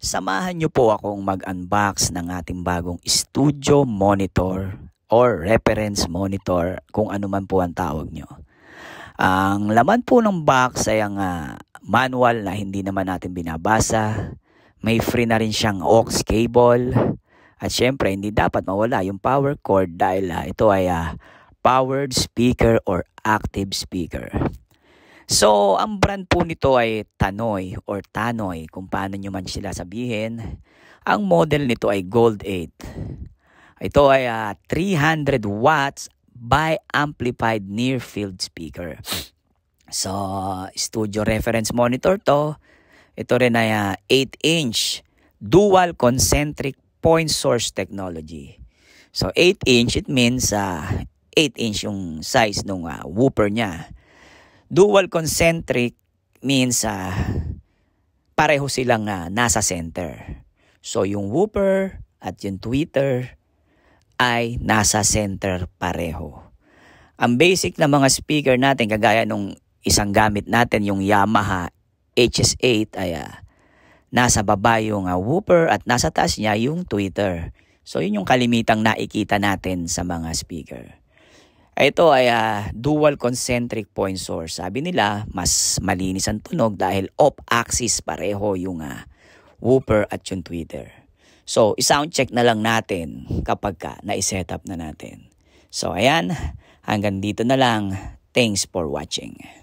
Samahan niyo po akong mag-unbox ng ating bagong studio monitor or reference monitor kung ano man po ang tawag niyo. Ang laman po ng box ay ang uh, manual na hindi naman natin binabasa. May free na rin siyang aux cable. At syempre, hindi dapat mawala yung power cord dahil uh, ito ay uh, powered speaker or active speaker. So, ang brand po nito ay Tanoy or Tanoy kung paano nyo man sila sabihin. Ang model nito ay Gold 8. Ito ay uh, ah, 300 watts by amplified near field speaker. So, studio reference monitor to. Ito rin ay uh, ah, 8-inch dual concentric point source technology. So, 8-inch, it means uh, ah, 8-inch yung size ng uh, whooper niya. Dual concentric means uh, pareho silang uh, nasa center. So yung whooper at yung tweeter ay nasa center pareho. Ang basic na mga speaker natin kagaya nung isang gamit natin yung Yamaha HS8 ay uh, nasa baba yung uh, whooper at nasa taas niya yung tweeter. So yun yung kalimitang nakikita natin sa mga speaker. Ah, ito ay uh, dual concentric point source. Sabi nila, mas malinis ang tunog dahil off-axis pareho yung uh, whooper at yung tweeter. So, i-sound check na lang natin kapag ka na-set up na natin. So, ayan. Hanggang dito na lang. Thanks for watching.